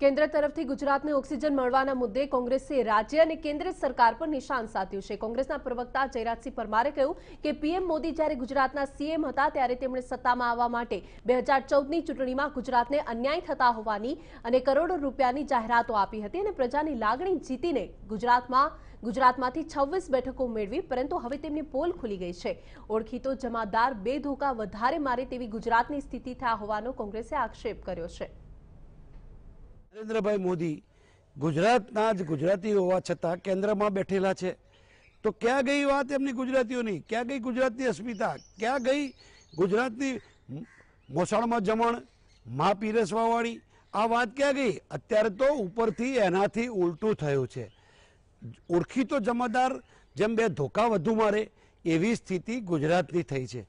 કેન્દ્ર તરફથી ગુજરાતને ઓક્સિજન મળવાના મુદ્દે કોંગ્રેસે રાજ્ય અને કેન્દ્ર સરકાર પર નિશાન સાધ્યું છે કોંગ્રેસના પ્રવક્તા જયરાજસિંહ પરમારે કહ્યું કે પીએમ મોદી જ્યારે ગુજરાતના સીએમ હતા ત્યારે તેમણે સત્તામાં આવવા માટે બે હજાર ચૌદની ચૂંટણીમાં ગુજરાતને અન્યાય થતા હોવાની અને કરોડો રૂપિયાની જાહેરાતો આપી હતી અને પ્રજાની લાગણી જીતીને ગુજરાતમાં ગુજરાતમાંથી છવ્વીસ બેઠકો મેળવી પરંતુ હવે તેમની પોલ ખુલી ગઈ છે ઓળખીતો જમાદાર બે ધોકા વધારે મારે તેવી ગુજરાતની સ્થિતિ થયા હોવાનો કોંગ્રેસે આક્ષેપ કર્યો છે નરેન્દ્રભાઈ મોદી ગુજરાતના જ ગુજરાતી હોવા છતાં કેન્દ્રમાં બેઠેલા છે તો ક્યાં ગઈ વાત એમની ગુજરાતીઓની ક્યાં ગઈ ગુજરાતની અસ્મિતા ક્યાં ગઈ ગુજરાતની મોસાળમાં જમણ મા પીરસવાવાળી આ વાત ક્યાં ગઈ અત્યારે તો ઉપરથી એનાથી ઉલટું થયું છે ઓળખી તો જમાદાર જેમ બે ધોકા વધુ મારે એવી સ્થિતિ ગુજરાતની થઈ છે